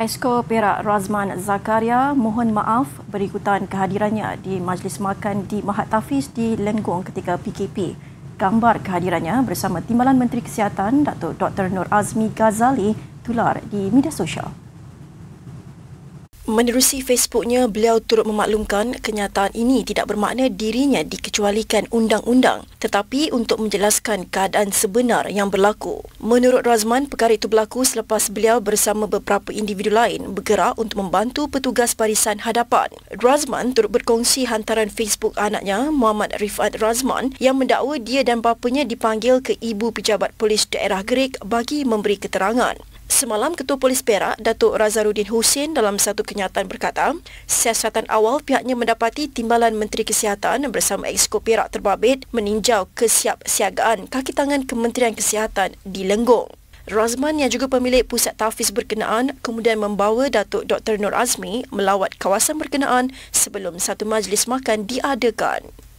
Esko Perak Razman Zakaria mohon maaf berikutan kehadirannya di majlis makan di Mahat Tafiz di Lenggong ketika PKP. Gambar kehadirannya bersama Timbalan Menteri Kesihatan Dato' Dr. Nur Azmi Ghazali tular di media sosial. Menerusi Facebooknya, beliau turut memaklumkan kenyataan ini tidak bermakna dirinya dikecualikan undang-undang tetapi untuk menjelaskan keadaan sebenar yang berlaku. Menurut Razman, perkara itu berlaku selepas beliau bersama beberapa individu lain bergerak untuk membantu petugas barisan hadapan. Razman turut berkongsi hantaran Facebook anaknya, Muhammad Rifat Razman yang mendakwa dia dan bapanya dipanggil ke ibu pejabat polis daerah Gerik bagi memberi keterangan. Semalam Ketua Polis Perak, Datuk Razaluddin Hussein dalam satu kenyataan berkata, siasatan awal pihaknya mendapati timbalan Menteri Kesihatan bersama Exco Perak terbabit meninjau kesiapsiagaan kaki tangan Kementerian Kesihatan di Lenggong. Razman yang juga pemilik pusat tahfiz berkenaan kemudian membawa Datuk Dr. Nur Azmi melawat kawasan berkenaan sebelum satu majlis makan diadakan.